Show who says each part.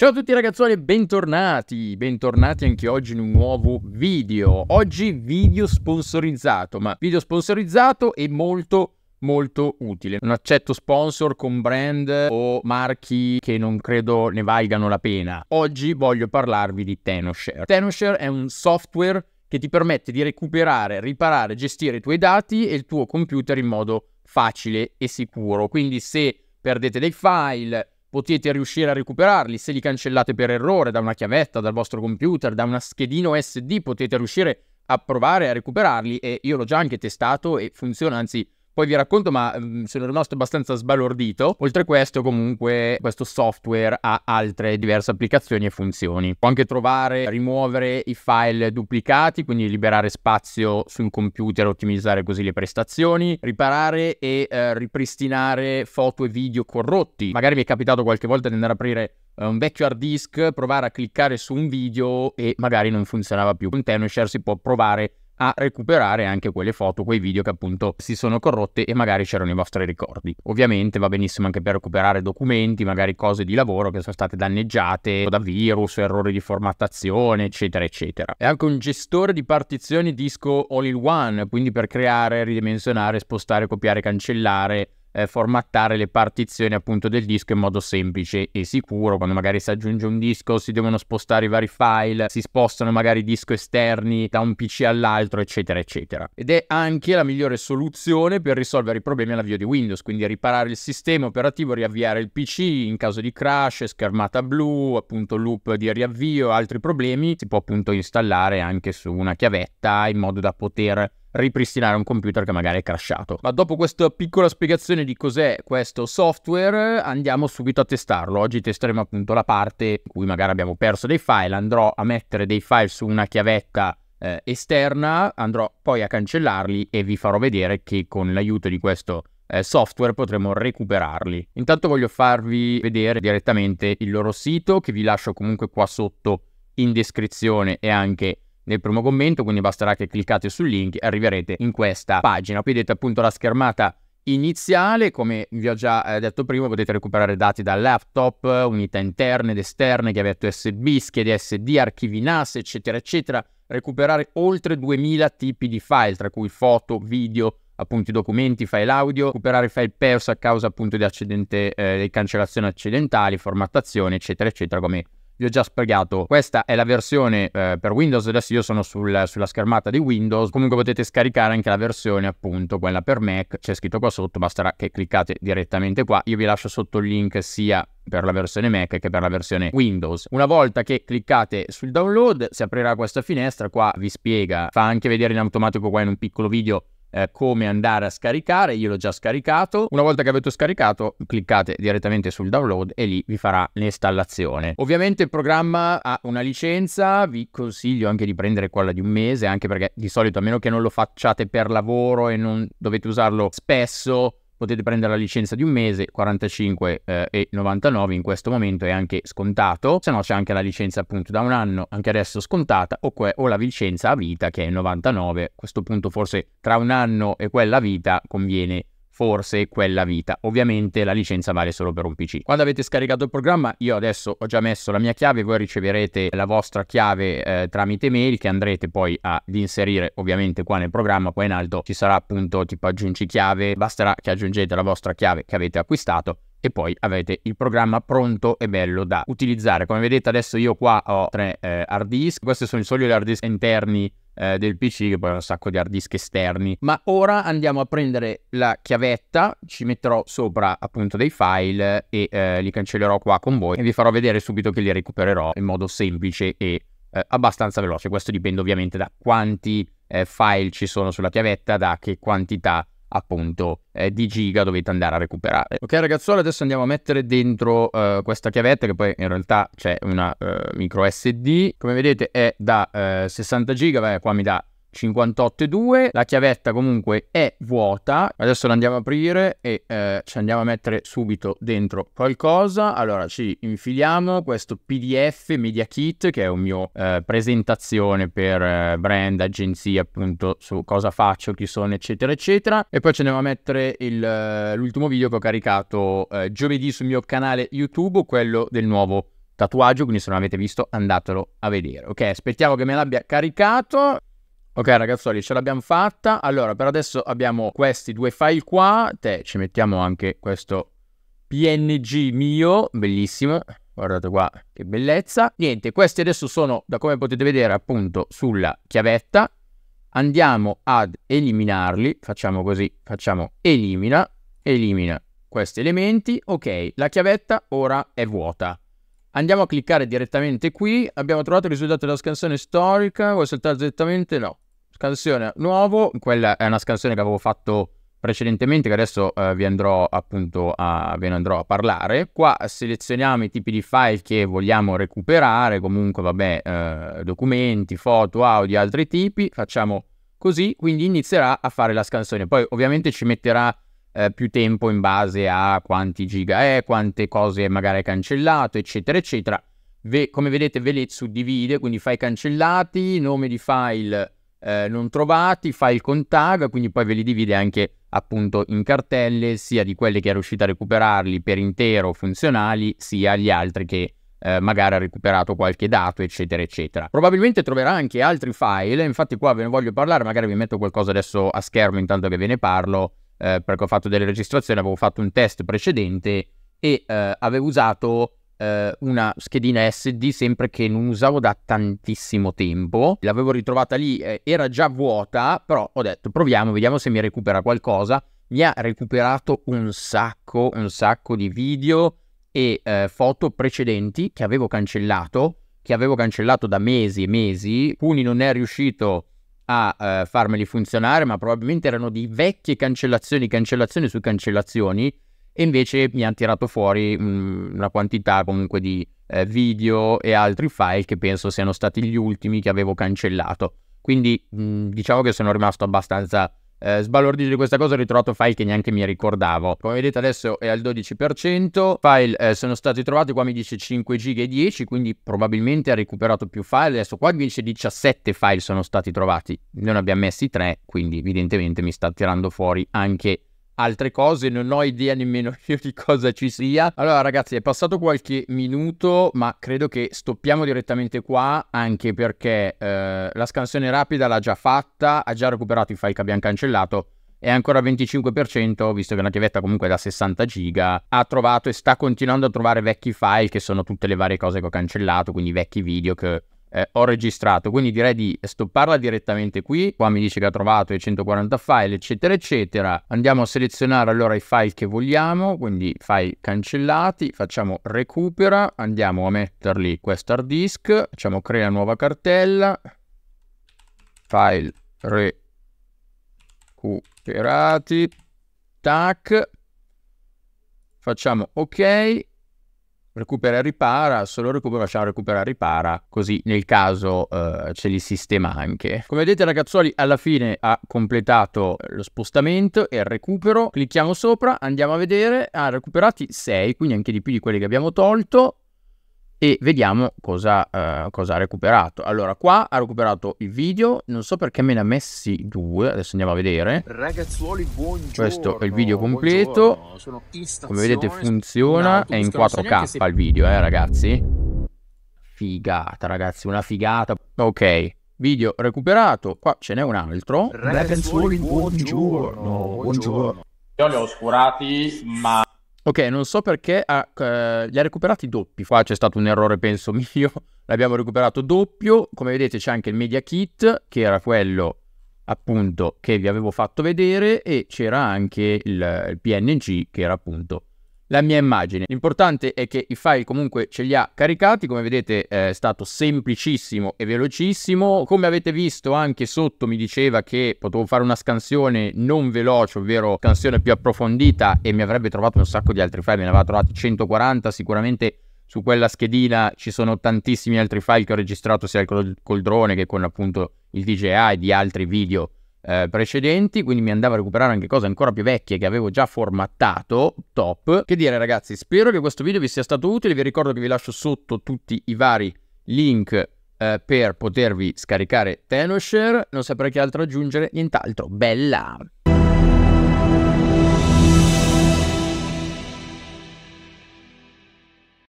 Speaker 1: Ciao a tutti ragazzuoli e bentornati, bentornati anche oggi in un nuovo video. Oggi video sponsorizzato, ma video sponsorizzato e molto molto utile. Non accetto sponsor con brand o marchi che non credo ne valgano la pena. Oggi voglio parlarvi di Tenoshare. Tenoshare è un software che ti permette di recuperare, riparare, gestire i tuoi dati e il tuo computer in modo facile e sicuro. Quindi se perdete dei file, potete riuscire a recuperarli. Se li cancellate per errore da una chiavetta, dal vostro computer, da una schedina SD, potete riuscire a provare a recuperarli e io l'ho già anche testato e funziona, anzi poi vi racconto, ma sono rimasto abbastanza sbalordito. Oltre a questo, comunque, questo software ha altre diverse applicazioni e funzioni. Può anche trovare, rimuovere i file duplicati, quindi liberare spazio su un computer, ottimizzare così le prestazioni, riparare e eh, ripristinare foto e video corrotti. Magari mi è capitato qualche volta di andare a aprire eh, un vecchio hard disk, provare a cliccare su un video e magari non funzionava più. Con Tenosher si può provare a recuperare anche quelle foto, quei video che appunto si sono corrotte e magari c'erano i vostri ricordi. Ovviamente va benissimo anche per recuperare documenti, magari cose di lavoro che sono state danneggiate da virus, errori di formattazione, eccetera, eccetera. È anche un gestore di partizioni disco all in one, quindi per creare, ridimensionare, spostare, copiare, cancellare eh, formattare le partizioni appunto del disco in modo semplice e sicuro quando magari si aggiunge un disco si devono spostare i vari file si spostano magari disco esterni da un pc all'altro eccetera eccetera ed è anche la migliore soluzione per risolvere i problemi all'avvio di windows quindi riparare il sistema operativo riavviare il pc in caso di crash schermata blu appunto loop di riavvio altri problemi si può appunto installare anche su una chiavetta in modo da poter ripristinare un computer che magari è crashato. Ma dopo questa piccola spiegazione di cos'è questo software, andiamo subito a testarlo. Oggi testeremo appunto la parte in cui magari abbiamo perso dei file, andrò a mettere dei file su una chiavetta eh, esterna, andrò poi a cancellarli e vi farò vedere che con l'aiuto di questo eh, software potremo recuperarli. Intanto voglio farvi vedere direttamente il loro sito che vi lascio comunque qua sotto in descrizione e anche nel primo commento, quindi basterà che cliccate sul link e arriverete in questa pagina. Qui vedete appunto la schermata iniziale, come vi ho già eh, detto prima, potete recuperare dati dal laptop, unità interne ed esterne, chiavette USB, schede SD, archivi NAS, eccetera, eccetera. Recuperare oltre 2000 tipi di file, tra cui foto, video, appunto i documenti, file audio, recuperare file perso a causa appunto di, accidente, eh, di cancellazioni accidentali, formattazione, eccetera, eccetera, come vi ho già spiegato, questa è la versione eh, per Windows, adesso io sono sul, sulla schermata di Windows, comunque potete scaricare anche la versione appunto, quella per Mac, c'è scritto qua sotto, basterà che cliccate direttamente qua, io vi lascio sotto il link sia per la versione Mac che per la versione Windows. Una volta che cliccate sul download si aprirà questa finestra, qua vi spiega, fa anche vedere in automatico qua in un piccolo video eh, come andare a scaricare, io l'ho già scaricato. Una volta che avete scaricato, cliccate direttamente sul download e lì vi farà l'installazione. Ovviamente il programma ha una licenza, vi consiglio anche di prendere quella di un mese, anche perché di solito a meno che non lo facciate per lavoro e non dovete usarlo spesso, potete prendere la licenza di un mese, 45,99 eh, in questo momento è anche scontato, se no c'è anche la licenza appunto da un anno, anche adesso scontata, o, que- o la licenza a vita che è 99, a questo punto forse tra un anno e quella vita conviene forse quella vita. Ovviamente la licenza vale solo per un PC. Quando avete scaricato il programma, io adesso ho già messo la mia chiave, voi riceverete la vostra chiave eh, tramite mail che andrete poi ad inserire ovviamente qua nel programma, qua in alto ci sarà appunto tipo aggiungi chiave, basterà che aggiungete la vostra chiave che avete acquistato e poi avete il programma pronto e bello da utilizzare. Come vedete adesso io qua ho tre eh, hard disk, questi sono i soli hard disk interni eh, del PC che poi ha un sacco di hard disk esterni. Ma ora andiamo a prendere la chiavetta, ci metterò sopra appunto dei file e eh, li cancellerò qua con voi e vi farò vedere subito che li recupererò in modo semplice e eh, abbastanza veloce. Questo dipende ovviamente da quanti eh, file ci sono sulla chiavetta, da che quantità appunto eh, di giga dovete andare a recuperare. Ok ragazzuoli adesso andiamo a mettere dentro eh, questa chiavetta che poi in realtà c'è una eh, micro SD come vedete è da 60 eh, giga, beh, qua mi dà 58,2 la chiavetta comunque è vuota adesso la andiamo a aprire e eh, ci andiamo a mettere subito dentro qualcosa allora ci infiliamo questo pdf media kit che è un mio eh, presentazione per eh, brand agenzia appunto su cosa faccio chi sono eccetera eccetera e poi ci andiamo a mettere il, eh, l'ultimo video che ho caricato eh, giovedì sul mio canale youtube quello del nuovo tatuaggio quindi se non avete visto andatelo a vedere ok aspettiamo che me l'abbia caricato Ok ragazzuoli, ce l'abbiamo fatta. Allora, per adesso abbiamo questi due file qua. Te, ci mettiamo anche questo PNG mio, bellissimo. Guardate qua, che bellezza. Niente, questi adesso sono, da come potete vedere, appunto sulla chiavetta. Andiamo ad eliminarli. Facciamo così, facciamo elimina, elimina questi elementi. Ok, la chiavetta ora è vuota. Andiamo a cliccare direttamente qui. Abbiamo trovato il risultato della scansione storica. Vuoi saltare direttamente? No. Scansione nuovo, quella è una scansione che avevo fatto precedentemente che adesso eh, vi andrò appunto a, ve ne andrò a parlare. Qua selezioniamo i tipi di file che vogliamo recuperare, comunque vabbè eh, documenti, foto, audio, altri tipi, facciamo così, quindi inizierà a fare la scansione. Poi ovviamente ci metterà eh, più tempo in base a quanti giga è, quante cose magari hai cancellato, eccetera, eccetera. Ve, come vedete ve le suddivide, quindi file cancellati, nome di file eh, non trovati, fa il contag, quindi poi ve li divide anche appunto in cartelle, sia di quelli che è riuscito a recuperarli per intero funzionali, sia gli altri che eh, magari ha recuperato qualche dato, eccetera, eccetera. Probabilmente troverà anche altri file, infatti qua ve ne voglio parlare, magari vi metto qualcosa adesso a schermo intanto che ve ne parlo, eh, perché ho fatto delle registrazioni, avevo fatto un test precedente e eh, avevo usato eh, una schedina SD sempre che non usavo da tantissimo tempo. L'avevo ritrovata lì, eh, era già vuota, però ho detto proviamo, vediamo se mi recupera qualcosa. Mi ha recuperato un sacco, un sacco di video e eh, foto precedenti che avevo cancellato, che avevo cancellato da mesi e mesi. Alcuni non è riuscito a eh, farmeli funzionare, ma probabilmente erano di vecchie cancellazioni, cancellazioni su cancellazioni e invece mi ha tirato fuori mh, mhmm, una quantità comunque di eh, video e altri file che penso siano stati gli ultimi che avevo cancellato. Quindi mh, mhmm, diciamo che sono rimasto abbastanza eh, sbalordito di questa cosa, ho ritrovato file che neanche mi ricordavo. Come vedete adesso è al 12%, file eh, sono stati trovati, qua mi dice 5 giga e 10, quindi probabilmente ha recuperato più file. Adesso qua mi dice 17 file sono stati trovati, noi ne abbiamo messi 3, quindi evidentemente mi sta tirando fuori anche altre cose, non ho idea nemmeno io di cosa ci sia. Allora ragazzi è passato qualche minuto ma credo che stoppiamo direttamente qua anche perché eh, la scansione rapida l'ha già fatta, ha già recuperato i file che abbiamo cancellato è ancora 25%, visto che è una chiavetta comunque da 60 giga, ha trovato e sta continuando a trovare vecchi file che sono tutte le varie cose che ho cancellato, quindi vecchi video che eh, ho registrato, quindi direi di stopparla direttamente qui, qua mi dice che ha trovato i 140 file eccetera eccetera, andiamo a selezionare allora i file che vogliamo, quindi file cancellati, facciamo recupera, andiamo a metterli questo hard disk, facciamo crea nuova cartella, file recuperati, tac, facciamo ok, recupera e ripara, solo recupera, lasciamo recupera e ripara, così nel caso eh, ce li sistema anche. Come vedete ragazzuoli alla fine ha completato eh, lo spostamento e il recupero, clicchiamo sopra, andiamo a vedere, ha ah, recuperati 6, quindi anche di più di quelli che abbiamo tolto, e vediamo cosa, eh, cosa, ha recuperato. Allora, qua ha recuperato il video, non so perché me ne ha messi due, adesso andiamo a vedere. Ragazzuoli, buongiorno. Questo è il video completo. Stazione, Come vedete funziona, è in 4K se... il video, eh, ragazzi. Figata, ragazzi, una figata. Ok. Video recuperato, qua ce n'è un altro. Ragazzuoli, Buongiorno. buongiorno. Io li ho oscurati, ma Ok, non so perché ah, eh, li ha recuperati doppi. Qua c'è stato un errore, penso mio. L'abbiamo recuperato doppio. Come vedete c'è anche il media kit, che era quello appunto che vi avevo fatto vedere, e c'era anche il, il PNG, che era appunto la mia immagine. L'importante è che i file comunque ce li ha caricati, come vedete eh, è stato semplicissimo e velocissimo. Come avete visto anche sotto mi diceva che potevo fare una scansione non veloce, ovvero scansione più approfondita e mi avrebbe trovato un sacco di altri file, me ne aveva trovati 140 sicuramente su quella schedina ci sono tantissimi altri file che ho registrato sia col, col drone che con appunto il DJI e di altri video eh, precedenti, quindi mi andava a recuperare anche cose ancora più vecchie che avevo già formattato, top. Che dire ragazzi, spero che questo video vi sia stato utile, vi ricordo che vi lascio sotto tutti i vari link eh, per potervi scaricare Tenoshare, non saprei che altro aggiungere, nient'altro, bella!